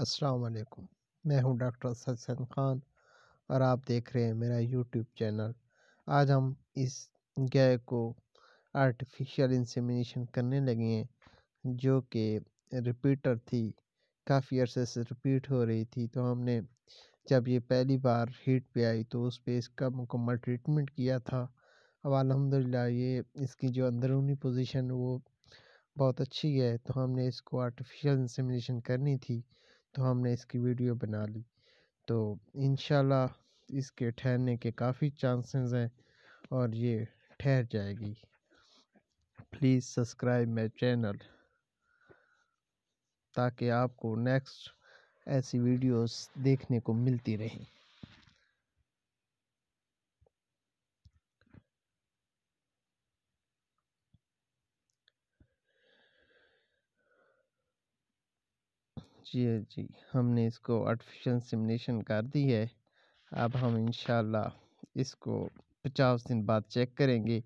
अस्सलाम वालेकुम मैं हूं डॉक्टर सत्संग खान और आप देख रहे हैं मेरा यूट्यूब चैनल आज हम इस गाय को आर्टिफिशियल इंसेमिनेशन करने लगे हैं जो कि रिपीटर थी काफ़ी अरसे से रिपीट हो रही थी तो हमने जब ये पहली बार हीट पे आई तो उस पर इसका मुकम्मल ट्रीटमेंट किया था अब अलहमदिल्ला ये इसकी जो अंदरूनी पोजीशन वो बहुत अच्छी है तो हमने इसको आर्टिफिशियल इंसेमिनेशन करनी थी तो हमने इसकी वीडियो बना ली तो इन इसके ठहरने के काफ़ी चांसेस हैं और ये ठहर जाएगी प्लीज़ सब्सक्राइब माई चैनल ताकि आपको नेक्स्ट ऐसी वीडियोस देखने को मिलती रहें जी हाँ जी हमने इसको आर्टिफिशियल सिमिनेशन कर दी है अब हम इंशाल्लाह इसको पचास दिन बाद चेक करेंगे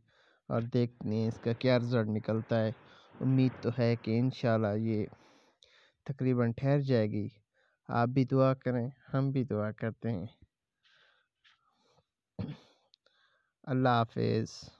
और देखते हैं इसका क्या रिज़ल्ट निकलता है उम्मीद तो है कि इंशाल्लाह ये तकरीबन ठहर जाएगी आप भी दुआ करें हम भी दुआ करते हैं अल्लाह हाफिज़